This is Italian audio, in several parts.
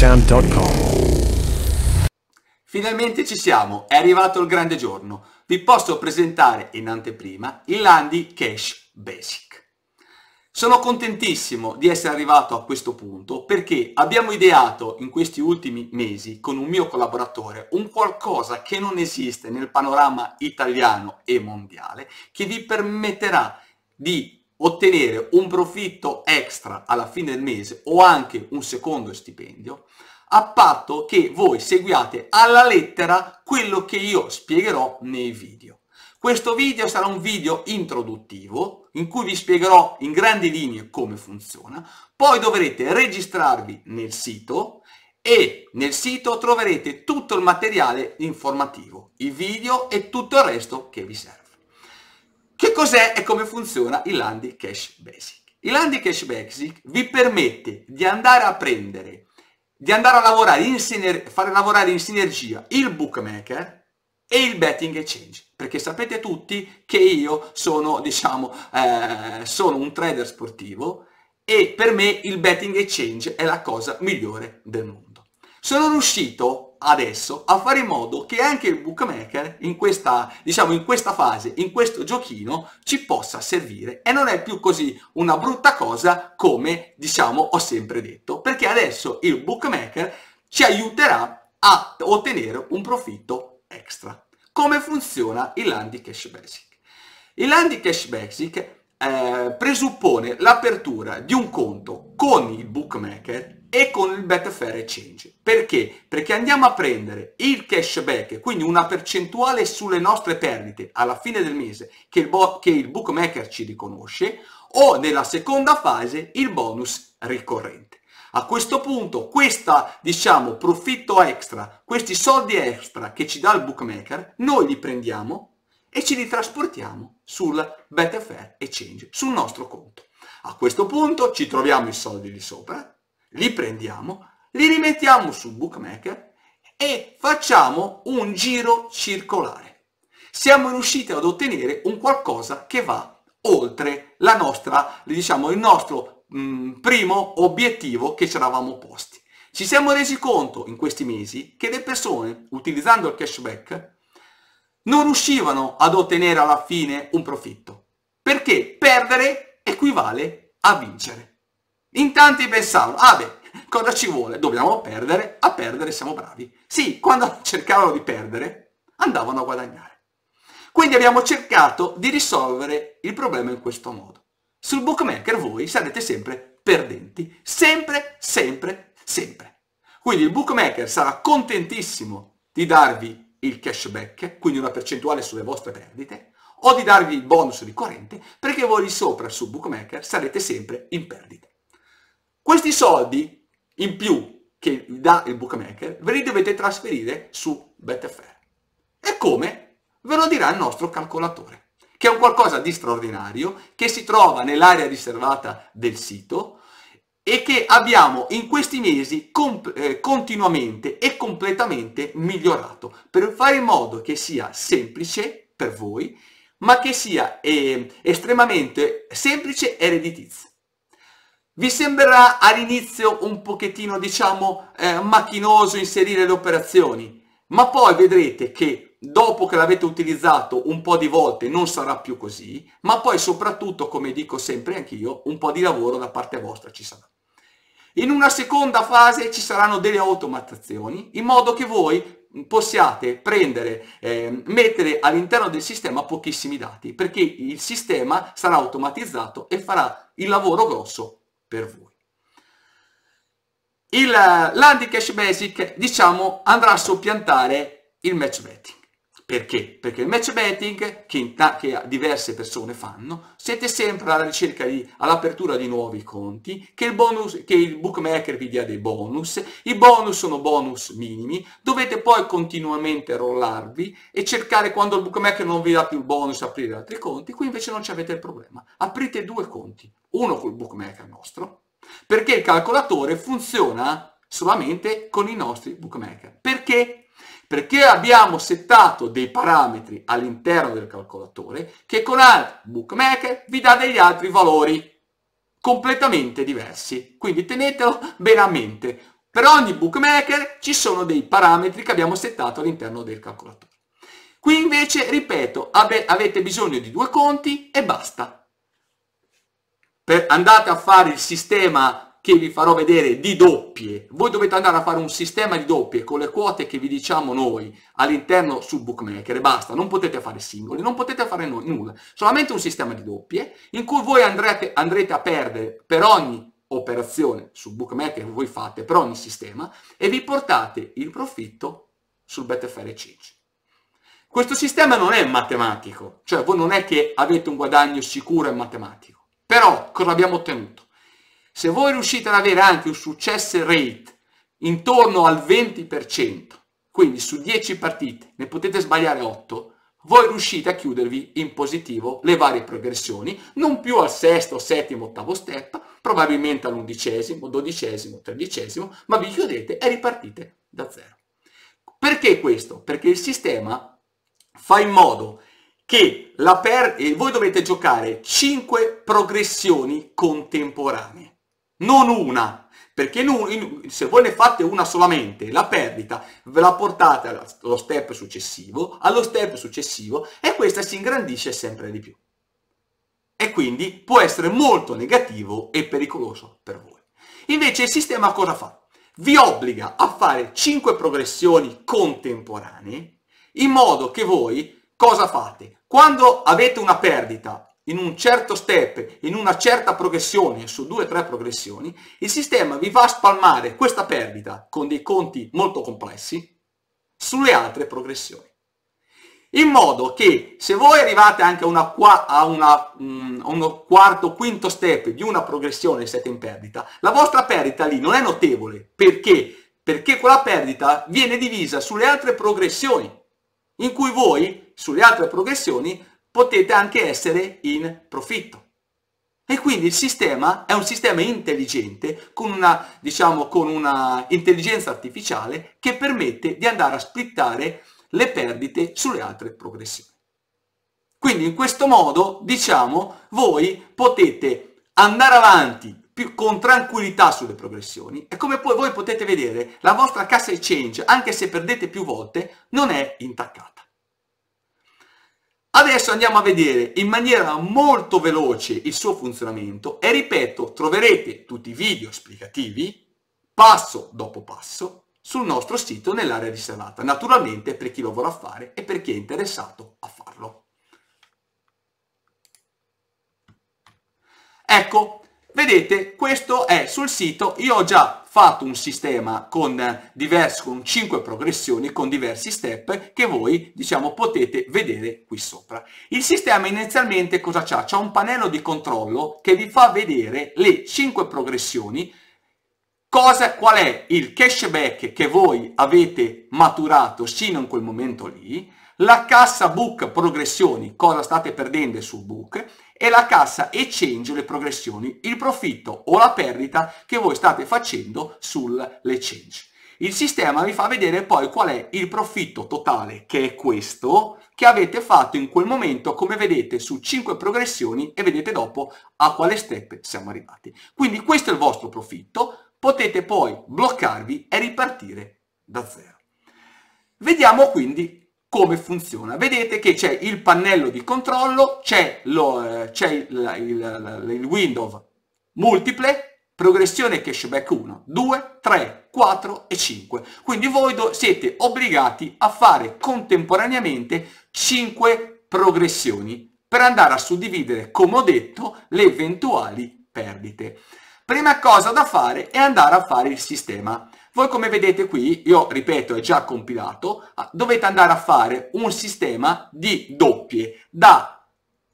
www.sam.com Finalmente ci siamo, è arrivato il grande giorno. Vi posso presentare in anteprima il Landy Cash Basic. Sono contentissimo di essere arrivato a questo punto perché abbiamo ideato in questi ultimi mesi con un mio collaboratore un qualcosa che non esiste nel panorama italiano e mondiale che vi permetterà di ottenere un profitto extra alla fine del mese o anche un secondo stipendio, a patto che voi seguiate alla lettera quello che io spiegherò nei video. Questo video sarà un video introduttivo in cui vi spiegherò in grandi linee come funziona, poi dovrete registrarvi nel sito e nel sito troverete tutto il materiale informativo, i video e tutto il resto che vi serve cos'è e come funziona il Landy Cash Basic. Il Landy Cash Basic vi permette di andare a prendere, di andare a lavorare in siner- fare lavorare in sinergia il bookmaker, e il betting exchange perché sapete tutti che io sono diciamo eh, sono un trader sportivo e per me il betting exchange è la cosa migliore del mondo sono riuscito adesso a fare in modo che anche il bookmaker in questa, diciamo, in questa fase, in questo giochino, ci possa servire e non è più così una brutta cosa come, diciamo, ho sempre detto, perché adesso il bookmaker ci aiuterà a ottenere un profitto extra. Come funziona il Landy Cash Basic? Il Landy Cash Basic eh, presuppone l'apertura di un conto con il bookmaker e con il bet fair exchange. Perché? Perché andiamo a prendere il cashback, quindi una percentuale sulle nostre perdite alla fine del mese che il, bo- che il bookmaker ci riconosce, o nella seconda fase il bonus ricorrente. A questo punto questa, diciamo, profitto extra, questi soldi extra che ci dà il bookmaker, noi li prendiamo e ce li trasportiamo sul Betfair Exchange, sul nostro conto. A questo punto ci troviamo i soldi di sopra, li prendiamo, li rimettiamo su Bookmaker e facciamo un giro circolare. Siamo riusciti ad ottenere un qualcosa che va oltre la nostra, diciamo, il nostro mh, mm, primo obiettivo che ci eravamo posti. Ci siamo resi conto in questi mesi che le persone, utilizzando il cashback, non riuscivano ad ottenere alla fine un profitto, perché perdere equivale a vincere. In tanti pensavano, ah beh, cosa ci vuole? Dobbiamo perdere, a perdere siamo bravi. Sì, quando cercavano di perdere, andavano a guadagnare. Quindi abbiamo cercato di risolvere il problema in questo modo. Sul bookmaker voi sarete sempre perdenti, sempre, sempre, sempre. Quindi il bookmaker sarà contentissimo di darvi il cashback, quindi una percentuale sulle vostre perdite, o di darvi il bonus ricorrente, perché voi lì sopra su bookmaker sarete sempre in perdita. Questi soldi in più che dà il bookmaker ve li dovete trasferire su Betfair. E come? Ve lo dirà il nostro calcolatore, che è un qualcosa di straordinario, che si trova nell'area riservata del sito, e che abbiamo in questi mesi eh, continuamente e completamente migliorato per fare in modo che sia semplice per voi ma che sia eh, estremamente semplice e redditizio. Vi sembrerà all'inizio un pochettino, diciamo, eh, macchinoso inserire le operazioni, ma poi vedrete che dopo che l'avete utilizzato un po' di volte non sarà più così, ma poi soprattutto, come dico sempre anch'io, un po' di lavoro da parte vostra ci sarà. In una seconda fase ci saranno delle automatizzazioni, in modo che voi possiate prendere, eh, mettere all'interno del sistema pochissimi dati, perché il sistema sarà automatizzato e farà il lavoro grosso per voi. Il, l'anti-cash basic, diciamo, andrà a soppiantare il match betting. Perché? Perché il match betting, che, ta- che diverse persone fanno, siete sempre alla ricerca di, all'apertura di nuovi conti, che il, bonus, che il bookmaker vi dia dei bonus, i bonus sono bonus minimi, dovete poi continuamente rollarvi e cercare quando il bookmaker non vi dà più il bonus aprire altri conti, qui invece non ci avete il problema, aprite due conti, uno col bookmaker nostro, perché il calcolatore funziona solamente con i nostri bookmaker. Perché? Perché abbiamo settato dei parametri all'interno del calcolatore che con altri bookmaker vi dà degli altri valori completamente diversi. Quindi tenetelo bene a mente. Per ogni bookmaker ci sono dei parametri che abbiamo settato all'interno del calcolatore. Qui invece, ripeto, avete bisogno di due conti e basta per, andate a fare il sistema che vi farò vedere di doppie, voi dovete andare a fare un sistema di doppie con le quote che vi diciamo noi all'interno su Bookmaker e basta, non potete fare singoli, non potete fare no, nulla, solamente un sistema di doppie in cui voi andrete, andrete a perdere per ogni operazione su Bookmaker che voi fate per ogni sistema e vi portate il profitto sul BetFR Exchange. Questo sistema non è matematico, cioè voi non è che avete un guadagno sicuro e matematico. Però cosa abbiamo ottenuto? Se voi riuscite ad avere anche un success rate intorno al 20%, quindi su 10 partite ne potete sbagliare 8, voi riuscite a chiudervi in positivo le varie progressioni, non più al sesto, settimo, ottavo step, probabilmente all'undicesimo, dodicesimo, tredicesimo, ma vi chiudete e ripartite da zero. Perché questo? Perché il sistema fa in modo che la per- eh, voi dovete giocare 5 progressioni contemporanee, non una, perché se voi ne fate una solamente, la perdita ve la portate allo step successivo, allo step successivo e questa si ingrandisce sempre di più. E quindi può essere molto negativo e pericoloso per voi. Invece il sistema cosa fa? Vi obbliga a fare 5 progressioni contemporanee in modo che voi cosa fate? Quando avete una perdita in un certo step, in una certa progressione, su due o tre progressioni, il sistema vi va a spalmare questa perdita con dei conti molto complessi sulle altre progressioni. In modo che se voi arrivate anche a, una, a, una, um, uno quarto, quinto step di una progressione e siete in perdita, la vostra perdita lì non è notevole. Perché? Perché quella perdita viene divisa sulle altre progressioni in cui voi sulle altre progressioni potete anche essere in profitto. E quindi il sistema è un sistema intelligente con una, diciamo, con una intelligenza artificiale che permette di andare a splittare le perdite sulle altre progressioni. Quindi in questo modo, diciamo, voi potete andare avanti più, con tranquillità sulle progressioni e come poi voi potete vedere, la vostra cassa exchange, anche se perdete più volte, non è intaccata. Adesso andiamo a vedere in maniera molto veloce il suo funzionamento e ripeto, troverete tutti i video esplicativi, passo dopo passo, sul nostro sito nell'area riservata, naturalmente per chi lo vorrà fare e per chi è interessato a farlo. Ecco, Vedete, questo è sul sito, io ho già fatto un sistema con, diversi, con 5 progressioni, con diversi step che voi diciamo potete vedere qui sopra. Il sistema inizialmente cosa c'ha? C'ha un pannello di controllo che vi fa vedere le 5 progressioni, cosa, qual è il cashback che voi avete maturato sino in quel momento lì, la cassa book progressioni, cosa state perdendo sul book, e la cassa exchange le progressioni, il profitto o la perdita che voi state facendo sull'echange. Il sistema vi fa vedere poi qual è il profitto totale, che è questo, che avete fatto in quel momento, come vedete, su 5 progressioni e vedete dopo a quale step siamo arrivati. Quindi questo è il vostro profitto, potete poi bloccarvi e ripartire da zero. Vediamo quindi come funziona. Vedete che c'è il pannello di controllo, c'è, lo, eh, c'è il, il, il window multiple, progressione cashback 1, 2, 3, 4 e 5. Quindi voi siete obbligati a fare contemporaneamente 5 progressioni per andare a suddividere, come ho detto, le eventuali perdite. Prima cosa da fare è andare a fare il sistema voi come vedete qui, io ripeto è già compilato, ah, dovete andare a fare un sistema di doppie da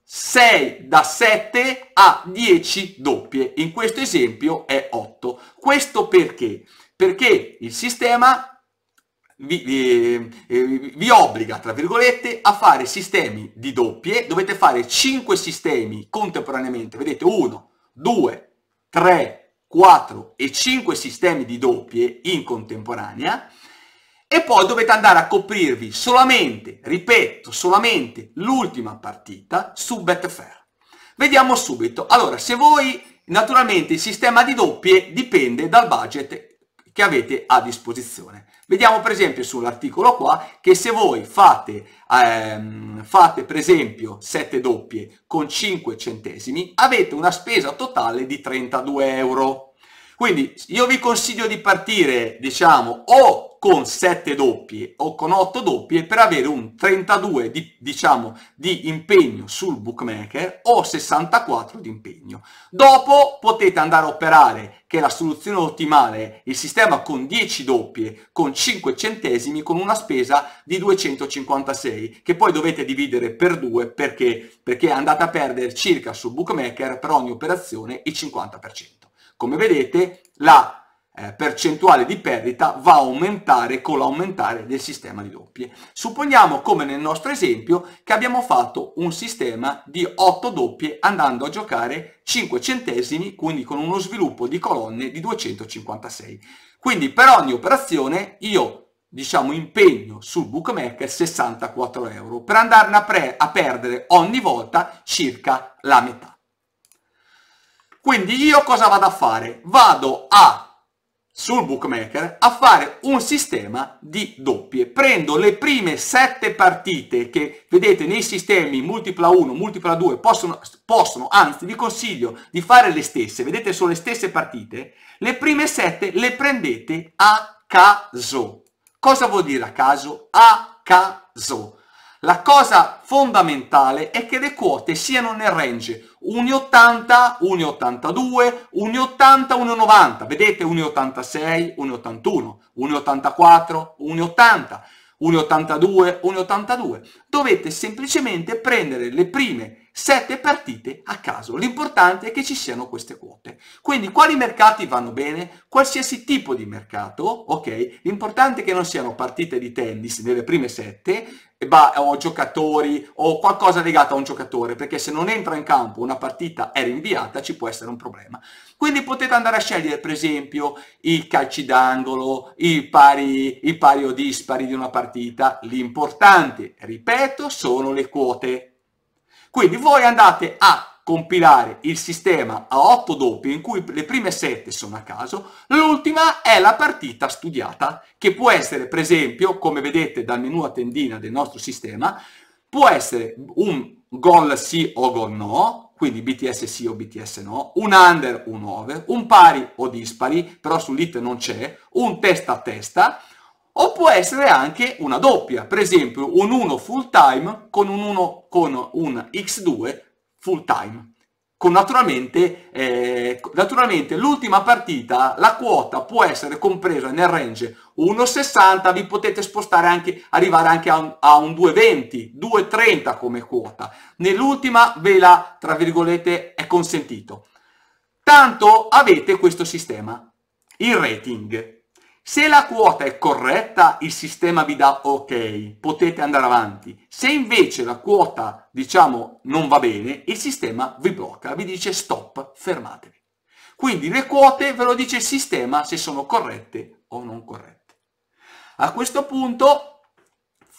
6 da 7 a 10 doppie, in questo esempio è 8. Questo perché? Perché il sistema vi, vi, eh, vi, obbliga, tra virgolette, a fare sistemi di doppie, dovete fare 5 sistemi contemporaneamente, vedete 1, 2, 3, 4 e 5 sistemi di doppie in contemporanea e poi dovete andare a coprirvi solamente, ripeto, solamente l'ultima partita su Betfair. Vediamo subito. Allora, se voi, naturalmente, il sistema di doppie dipende dal budget che avete a disposizione. Vediamo per esempio sull'articolo qua che se voi fate, ehm, fate per esempio 7 doppie con 5 centesimi avete una spesa totale di 32 euro. Quindi io vi consiglio di partire, diciamo, o con 7 doppie o con 8 doppie per avere un 32 di, diciamo, di impegno sul bookmaker o 64 di impegno. Dopo potete andare a operare, che è la soluzione ottimale, il sistema con 10 doppie, con 5 centesimi, con una spesa di 256, che poi dovete dividere per 2 perché, perché andate a perdere circa sul bookmaker per ogni operazione il 50%. Come vedete la eh, percentuale di perdita va a aumentare con l'aumentare del sistema di doppie. Supponiamo, come nel nostro esempio, che abbiamo fatto un sistema di 8 doppie andando a giocare 5 centesimi, quindi con uno sviluppo di colonne di 256. Quindi per ogni operazione io diciamo impegno sul bookmaker 64 euro per andarne a, a perdere ogni volta circa la metà. Quindi io cosa vado a fare? Vado a, sul bookmaker, a fare un sistema di doppie. Prendo le prime sette partite che, vedete, nei sistemi multipla 1, multipla 2, possono, possono, anzi vi consiglio di fare le stesse, vedete, sono le stesse partite. Le prime sette le prendete a caso. Cosa vuol dire a caso? A caso. La cosa fondamentale è che le quote siano nel range 1,80, 1,82, 1,80, 1,90. Vedete 1,86, 1,81, 1,84, 1,80. 1,82, 1,82. Dovete semplicemente prendere le prime sette partite a caso. L'importante è che ci siano queste quote. Quindi quali mercati vanno bene? Qualsiasi tipo di mercato, ok? L'importante è che non siano partite di tennis nelle prime sette, o giocatori o qualcosa legato a un giocatore, perché se non entra in campo una partita è rinviata ci può essere un problema. Quindi potete andare a scegliere per esempio i calci d'angolo, i pari, i pari o dispari di una partita. L'importante, ripeto, sono le quote. Quindi voi andate a compilare il sistema a 8 doppie in cui le prime 7 sono a caso, l'ultima è la partita studiata, che può essere per esempio, come vedete dal menu a tendina del nostro sistema, può essere un gol sì o gol no, quindi BTS sì o BTS no, un under, o un over, un pari o dispari, però sull'it non c'è, un testa a testa, o può essere anche una doppia, per esempio un 1 full time con un 1 con un x2 full time. Con naturalmente, eh, naturalmente l'ultima partita, la quota può essere compresa nel range 1,60, vi potete spostare anche, arrivare anche a un, a un 2,20, 2,30 come quota. Nell'ultima ve la, tra virgolette, è consentito. Tanto avete questo sistema, il rating se la quota è corretta, il sistema vi dà ok, potete andare avanti. Se invece la quota, diciamo, non va bene, il sistema vi blocca, vi dice stop, fermatevi. Quindi le quote ve lo dice il sistema se sono corrette o non corrette. A questo punto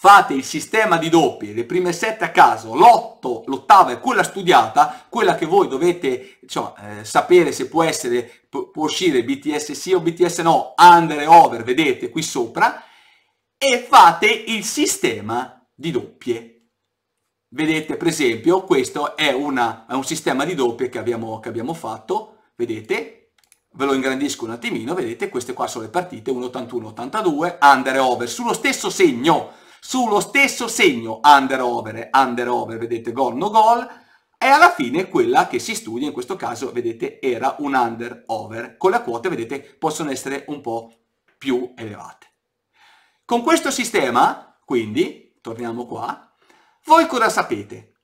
fate il sistema di doppie, le prime sette a caso, l'otto, l'ottava è quella studiata, quella che voi dovete insomma, eh, sapere se può, essere, può uscire BTS sì o BTS no, under e over, vedete qui sopra, e fate il sistema di doppie. Vedete per esempio questo è, una, è un sistema di doppie che abbiamo, che abbiamo fatto, vedete, ve lo ingrandisco un attimino, vedete queste qua sono le partite 1,81-82, under e over, sullo stesso segno, sullo stesso segno under over, under over, vedete gol no gol, e alla fine quella che si studia, in questo caso vedete era un under over, con la quota vedete possono essere un po' più elevate. Con questo sistema, quindi, torniamo qua, voi cosa sapete?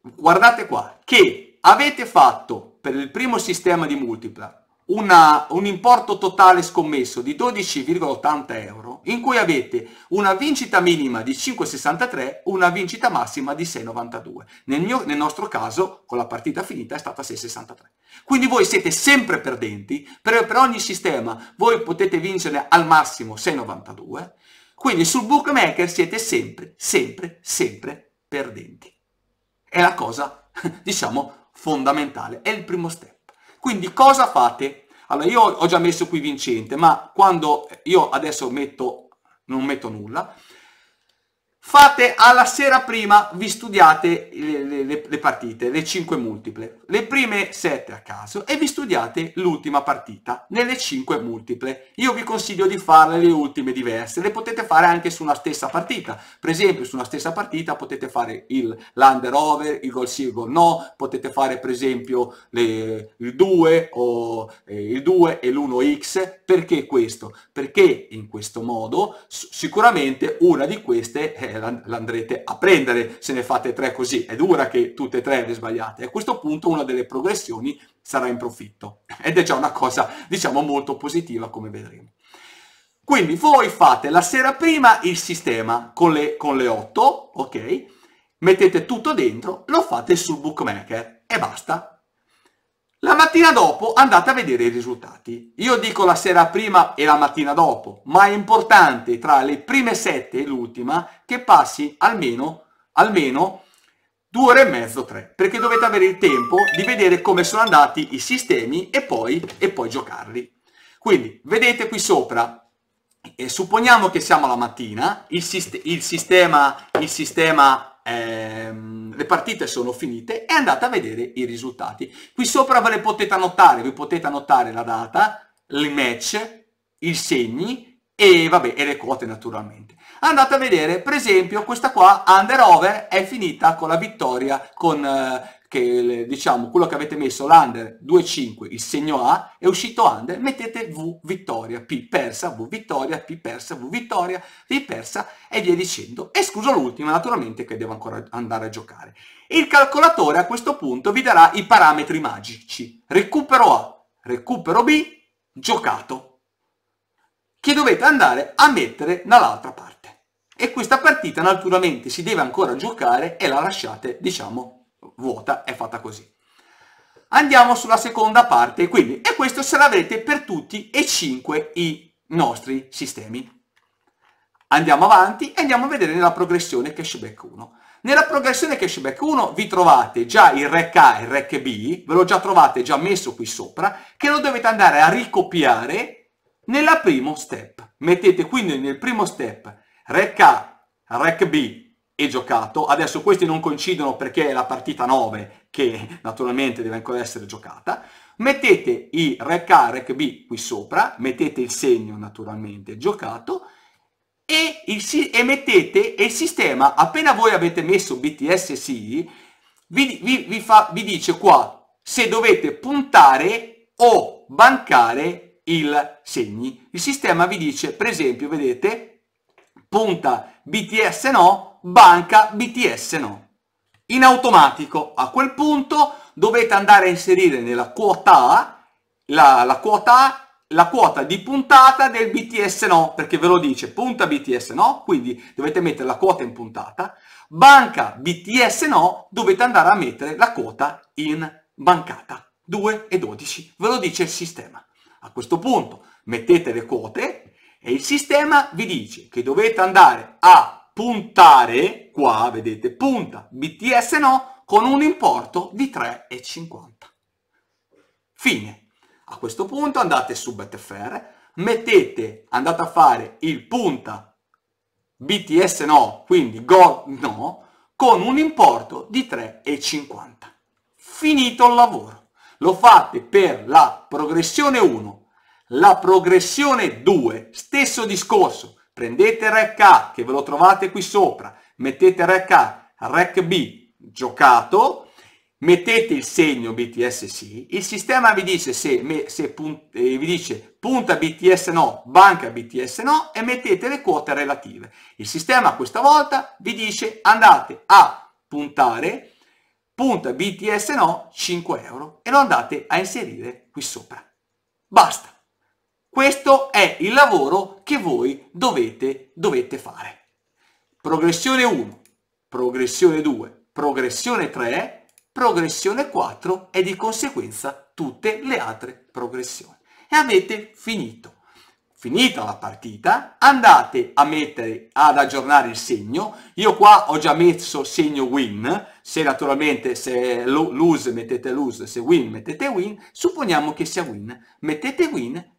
Guardate qua, che avete fatto per il primo sistema di multipla una, un importo totale scommesso di 12,80 euro in cui avete una vincita minima di 5,63 una vincita massima di 6,92 nel, mio, nel nostro caso con la partita finita è stata 6,63 quindi voi siete sempre perdenti per, per ogni sistema voi potete vincere al massimo 6,92 quindi sul bookmaker siete sempre sempre sempre perdenti è la cosa diciamo fondamentale è il primo step quindi cosa fate allora, io ho già messo qui vincente, ma quando io adesso metto, non metto nulla, fate alla sera prima, vi studiate le, le, le, partite, le 5 multiple, le prime 7 a caso e vi studiate l'ultima partita nelle 5 multiple. Io vi consiglio di farle le ultime diverse, le potete fare anche su una stessa partita, per esempio su una stessa partita potete fare il l'under over, il gol sì, il gol no, potete fare per esempio le, il 2 o eh, il 2 e l'1x, perché questo? Perché in questo modo sicuramente una di queste... È l'andrete a prendere se ne fate tre così. È dura che tutte e tre le sbagliate. a questo punto una delle progressioni sarà in profitto. Ed è già una cosa, diciamo, molto positiva come vedremo. Quindi voi fate la sera prima il sistema con le, con le 8, ok? Mettete tutto dentro, lo fate sul bookmaker e basta. La mattina dopo andate a vedere i risultati. Io dico la sera prima e la mattina dopo, ma è importante tra le prime sette e l'ultima che passi almeno, almeno due ore e mezzo, tre, perché dovete avere il tempo di vedere come sono andati i sistemi e poi, e poi giocarli. Quindi vedete qui sopra, e eh, supponiamo che siamo alla mattina, il, sist il sistema, il sistema ehm, le partite sono finite e andate a vedere i risultati. Qui sopra ve le potete annotare, vi potete annotare la data, il match, i segni e, vabbè, e le quote naturalmente. Andate a vedere, per esempio, questa qua, Under Over, è finita con la vittoria con, eh, che diciamo quello che avete messo l'under 2-5, il segno A, è uscito under, mettete V vittoria, P persa, V vittoria, P persa, V vittoria, P persa e via dicendo, escluso l'ultima naturalmente che devo ancora andare a giocare. Il calcolatore a questo punto vi darà i parametri magici, recupero A, recupero B, giocato, che dovete andare a mettere dall'altra parte. E questa partita naturalmente si deve ancora giocare e la lasciate, diciamo, vuota, è fatta così. Andiamo sulla seconda parte, quindi, e questo se l'avrete per tutti e cinque i nostri sistemi. Andiamo avanti e andiamo a vedere nella progressione cashback 1. Nella progressione cashback 1 vi trovate già il REC A e il REC B, ve lo già trovate già messo qui sopra, che lo dovete andare a ricopiare nella primo step. Mettete quindi nel primo step REC A, REC B e giocato. Adesso questi non coincidono perché è la partita 9 che naturalmente deve ancora essere giocata. Mettete i REC A, REC B qui sopra, mettete il segno naturalmente giocato e, il, e mettete il sistema, appena voi avete messo BTS sì, vi, vi, vi, fa, vi dice qua se dovete puntare o bancare il segni. Il sistema vi dice, per esempio, vedete, punta BTS no, banca BTS no. In automatico a quel punto dovete andare a inserire nella quota A la, la quota A la quota di puntata del BTS no, perché ve lo dice punta BTS no, quindi dovete mettere la quota in puntata, banca BTS no, dovete andare a mettere la quota in bancata, 2 e 12, ve lo dice il sistema. A questo punto mettete le quote e il sistema vi dice che dovete andare a puntare, qua vedete, punta BTS no con un importo di 3,50. Fine. A questo punto andate su BetFR, mettete, andate a fare il punta BTS no, quindi go no, con un importo di 3,50. Finito il lavoro. Lo fate per la progressione 1, la progressione 2, stesso discorso, prendete rec A che ve lo trovate qui sopra, mettete rec A, rec B giocato, mettete il segno BTS sì, il sistema vi dice, se, se pun, eh, vi dice punta BTS no, banca BTS no e mettete le quote relative. Il sistema questa volta vi dice andate a puntare punta BTS no 5 euro e lo andate a inserire qui sopra. Basta. Questo è il lavoro che voi dovete, dovete fare. Progressione 1, progressione 2, progressione 3, progressione 4 e di conseguenza tutte le altre progressioni. E avete finito. Finita la partita, andate a mettere, ad aggiornare il segno. Io qua ho già messo segno win, se naturalmente se lose mettete lose, se win mettete win, supponiamo che sia win. Mettete win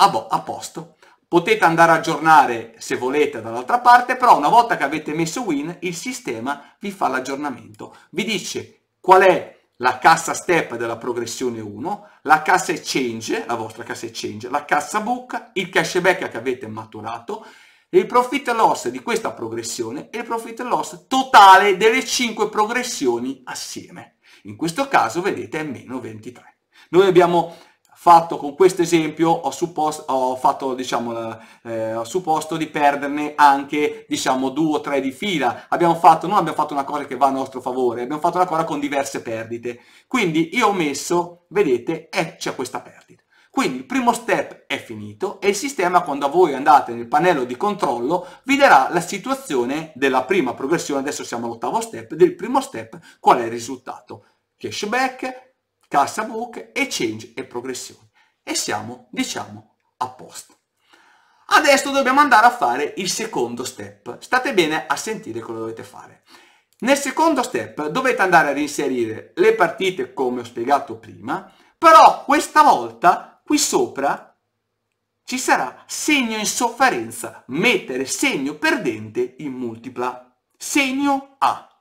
Ah, boh, a, posto. Potete andare a aggiornare se volete dall'altra parte, però una volta che avete messo Win, il sistema vi fa l'aggiornamento. Vi dice qual è la cassa step della progressione 1, la cassa exchange, la vostra cassa exchange, la cassa book, il cashback che avete maturato, il profit loss di questa progressione e il profit loss totale delle 5 progressioni assieme. In questo caso, vedete, è meno 23. Noi abbiamo fatto con questo esempio ho, supposto, ho, fatto, diciamo, eh, ho supposto di perderne anche diciamo, due o tre di fila. Abbiamo fatto, non abbiamo fatto una cosa che va a nostro favore, abbiamo fatto una cosa con diverse perdite. Quindi io ho messo, vedete, eh, c'è questa perdita. Quindi il primo step è finito e il sistema quando voi andate nel pannello di controllo vi darà la situazione della prima progressione, adesso siamo all'ottavo step, del primo step qual è il risultato. Cashback, cassa book, exchange e progressione. E siamo, diciamo, a posto. Adesso dobbiamo andare a fare il secondo step. State bene a sentire cosa dovete fare. Nel secondo step dovete andare a inserire le partite come ho spiegato prima, però questa volta qui sopra ci sarà segno in sofferenza, mettere segno perdente in multipla. Segno A.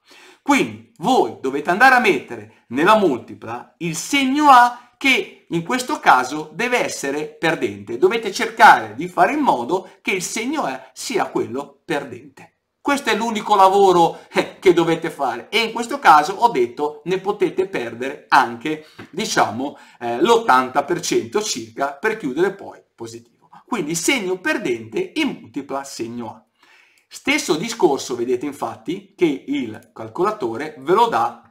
Quindi voi dovete andare a mettere nella multipla il segno A che in questo caso deve essere perdente. Dovete cercare di fare in modo che il segno A sia quello perdente. Questo è l'unico lavoro eh, che dovete fare e in questo caso ho detto ne potete perdere anche diciamo eh, l'80% circa per chiudere poi positivo. Quindi segno perdente in multipla segno A. Stesso discorso vedete infatti che il calcolatore ve lo dà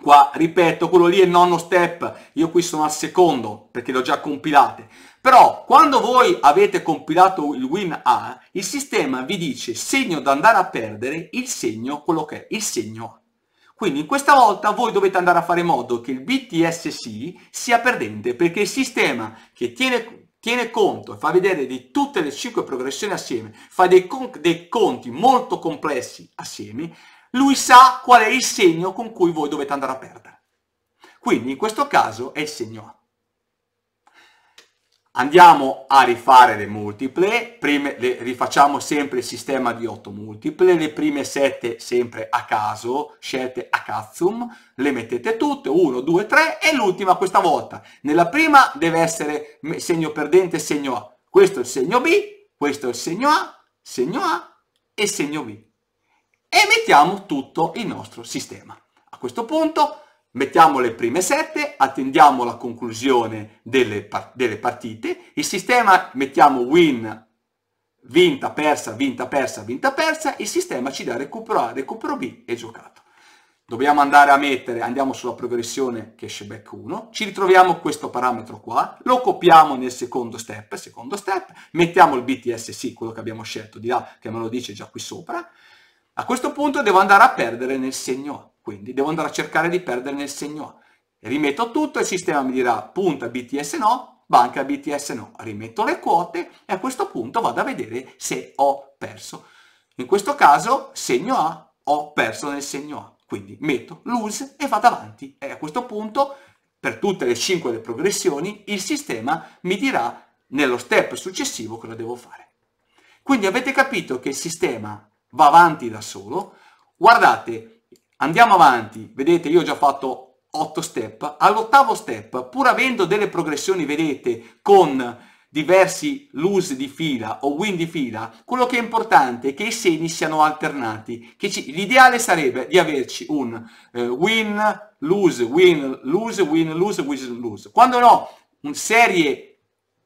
qua, ripeto, quello lì è il nono step, io qui sono al secondo perché l'ho già compilate, però quando voi avete compilato il win A, il sistema vi dice segno da andare a perdere il segno, quello che è il segno A. Quindi questa volta voi dovete andare a fare in modo che il BTSC sia perdente perché il sistema che tiene tiene conto e fa vedere di tutte le cinque progressioni assieme, fa dei, con- dei conti molto complessi assieme, lui sa qual è il segno con cui voi dovete andare a perdere. Quindi in questo caso è il segno A. Andiamo a rifare le multiple, prime, le, rifacciamo sempre il sistema di 8 multiple, le prime 7 sempre a caso, scelte a cazzum, le mettete tutte, 1, 2, 3 e l'ultima questa volta. Nella prima deve essere segno perdente segno A, questo è il segno B, questo è il segno A, segno A e segno B. E mettiamo tutto il nostro sistema. A questo punto Mettiamo le prime sette, attendiamo la conclusione delle, delle partite, il sistema mettiamo win, vinta, persa, vinta, persa, vinta, persa, il sistema ci dà recupero A, recupero B e giocato. Dobbiamo andare a mettere, andiamo sulla progressione che esce back 1, ci ritroviamo questo parametro qua, lo copiamo nel secondo step, secondo step, mettiamo il BTS, sì, quello che abbiamo scelto di là, che me lo dice già qui sopra, a questo punto devo andare a perdere nel segno A. Quindi devo andare a cercare di perdere nel segno A. Rimetto tutto, il sistema mi dirà punta BTS no, banca BTS no. Rimetto le quote e a questo punto vado a vedere se ho perso. In questo caso segno A, ho perso nel segno A. Quindi metto lose e vado avanti. E a questo punto, per tutte le 5 le progressioni, il sistema mi dirà nello step successivo cosa devo fare. Quindi avete capito che il sistema va avanti da solo. Guardate, Andiamo avanti, vedete io ho già fatto 8 step, all'ottavo step, pur avendo delle progressioni, vedete, con diversi lose di fila o win di fila, quello che è importante è che i segni siano alternati. Ci... l'ideale sarebbe di averci un eh, win, lose, win, lose, win, lose, win, lose. Quando no, un serie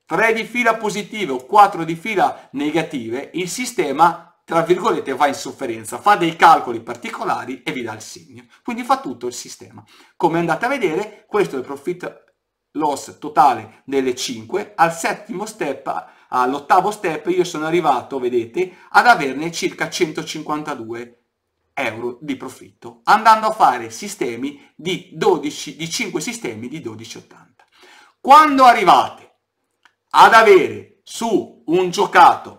3 di fila positive o 4 di fila negative, il sistema tra virgolette, va in sofferenza, fa dei calcoli particolari e vi dà il segno. Quindi fa tutto il sistema. Come andate a vedere, questo è il profit loss totale delle 5. Al settimo step, all'ottavo step, io sono arrivato, vedete, ad averne circa 152 euro di profitto, andando a fare sistemi di, 12, di 5 sistemi di 12,80. Quando arrivate ad avere su un giocato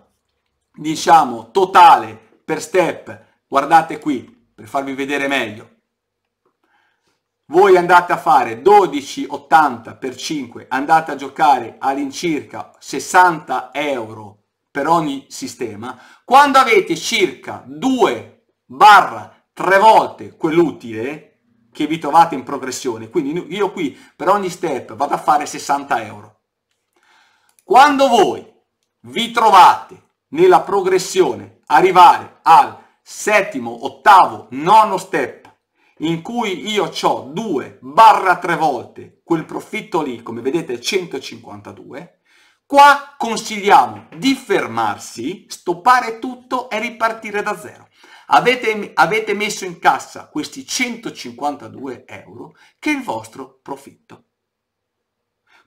diciamo totale per step, guardate qui per farvi vedere meglio, voi andate a fare 12 80 per 5, andate a giocare all'incirca 60 euro per ogni sistema, quando avete circa 2 barra 3 volte quell'utile che vi trovate in progressione, quindi io qui per ogni step vado a fare 60 euro. Quando voi vi trovate nella progressione arrivare al settimo, ottavo, nono step in cui io ho 2 barra 3 volte quel profitto lì, come vedete 152, qua consigliamo di fermarsi, stoppare tutto e ripartire da zero. Avete, avete messo in cassa questi 152 euro che è il vostro profitto.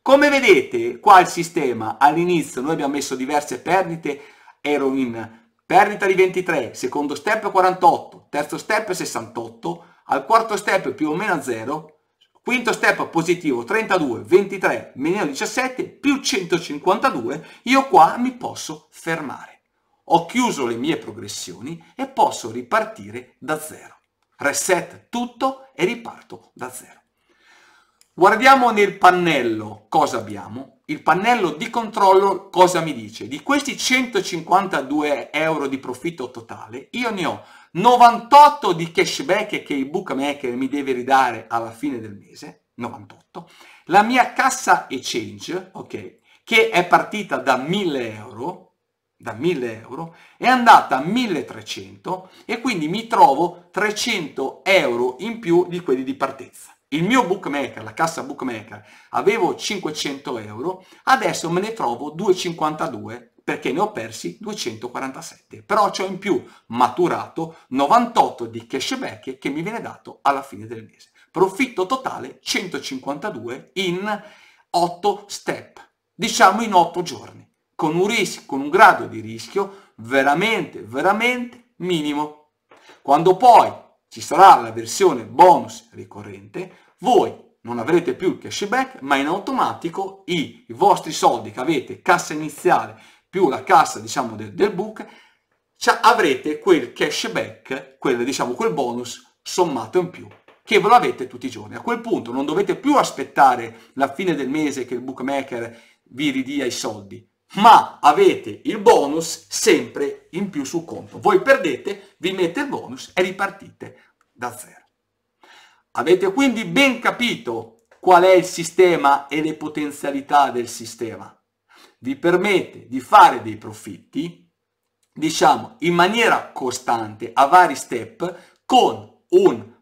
Come vedete qua il sistema all'inizio noi abbiamo messo diverse perdite ero in perdita di 23, secondo step 48, terzo step 68, al quarto step più o meno 0, quinto step positivo 32, 23, meno 17, più 152, io qua mi posso fermare. Ho chiuso le mie progressioni e posso ripartire da 0. Reset tutto e riparto da 0. Guardiamo nel pannello cosa abbiamo il pannello di controllo cosa mi dice? Di questi 152 euro di profitto totale, io ne ho 98 di cashback che il bookmaker mi deve ridare alla fine del mese, 98, la mia cassa exchange, ok, che è partita da 1000 euro, da 1000 euro, è andata a 1300 e quindi mi trovo 300 euro in più di quelli di partenza il mio bookmaker, la cassa bookmaker, avevo 500 euro, adesso me ne trovo 2,52 perché ne ho persi 247, però ci in più maturato 98 di cashback che mi viene dato alla fine del mese. Profitto totale 152 in 8 step, diciamo in 8 giorni, con un, rischio, con un grado di rischio veramente, veramente minimo. Quando poi ci sarà la versione bonus ricorrente, voi non avrete più il cashback, ma in automatico i, i vostri soldi che avete, cassa iniziale più la cassa diciamo, del, del book, avrete quel cashback, quel, diciamo, quel bonus sommato in più che ve lo avete tutti i giorni. A quel punto non dovete più aspettare la fine del mese che il bookmaker vi ridia i soldi, ma avete il bonus sempre in più sul conto. Voi perdete, vi mette il bonus e ripartite da zero. Avete quindi ben capito qual è il sistema e le potenzialità del sistema. Vi permette di fare dei profitti, diciamo, in maniera costante, a vari step, con un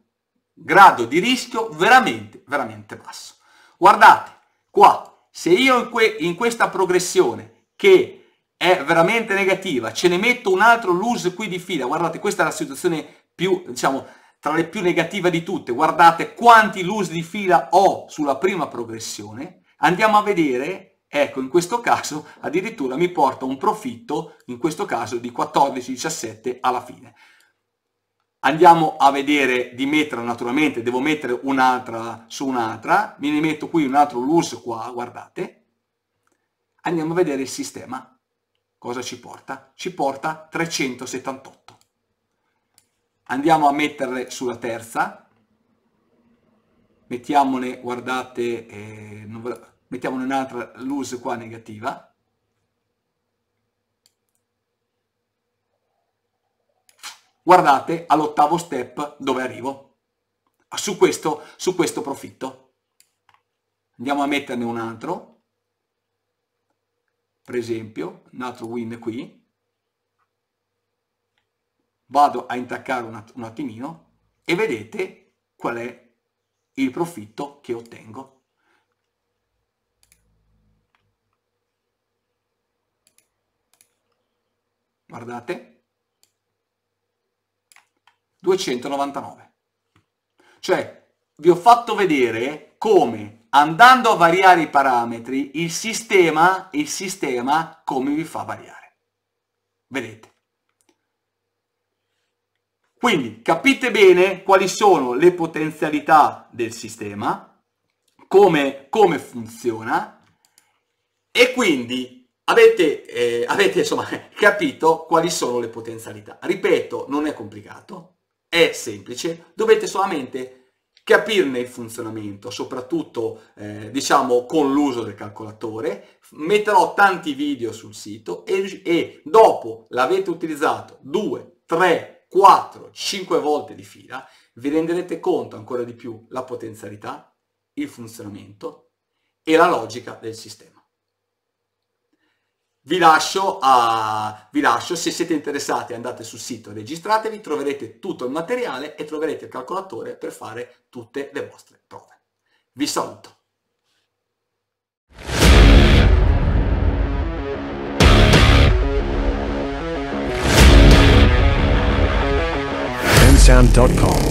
grado di rischio veramente, veramente basso. Guardate, qua, se io in, que in questa progressione che è veramente negativa, ce ne metto un altro lose qui di fila, guardate questa è la situazione più, diciamo, tra le più negative di tutte, guardate quanti lose di fila ho sulla prima progressione, andiamo a vedere, ecco in questo caso addirittura mi porta un profitto, in questo caso di 14-17 alla fine. Andiamo a vedere di metterla naturalmente, devo mettere un'altra su un'altra, me ne metto qui un altro lose qua, guardate, Andiamo a vedere il sistema. Cosa ci porta? Ci porta 378. Andiamo a metterle sulla terza. Mettiamone, guardate, eh, non, mettiamone un'altra lose qua negativa. Guardate all'ottavo step dove arrivo. Su questo, su questo profitto. Andiamo a metterne un altro per esempio, un altro win qui, vado a intaccare un attimino e vedete qual è il profitto che ottengo. Guardate, 299. Cioè, vi ho fatto vedere come andando a variare i parametri, il sistema, il sistema come vi fa variare. Vedete? Quindi capite bene quali sono le potenzialità del sistema, come, come funziona e quindi avete, eh, avete insomma, capito quali sono le potenzialità. Ripeto, non è complicato, è semplice, dovete solamente capirne il funzionamento, soprattutto eh, diciamo con l'uso del calcolatore, metterò tanti video sul sito e, e dopo l'avete utilizzato 2, 3, 4, 5 volte di fila, vi renderete conto ancora di più la potenzialità, il funzionamento e la logica del sistema. Vi lascio, a, vi lascio, se siete interessati andate sul sito, registratevi, troverete tutto il materiale e troverete il calcolatore per fare tutte le vostre prove. Vi saluto! sound.com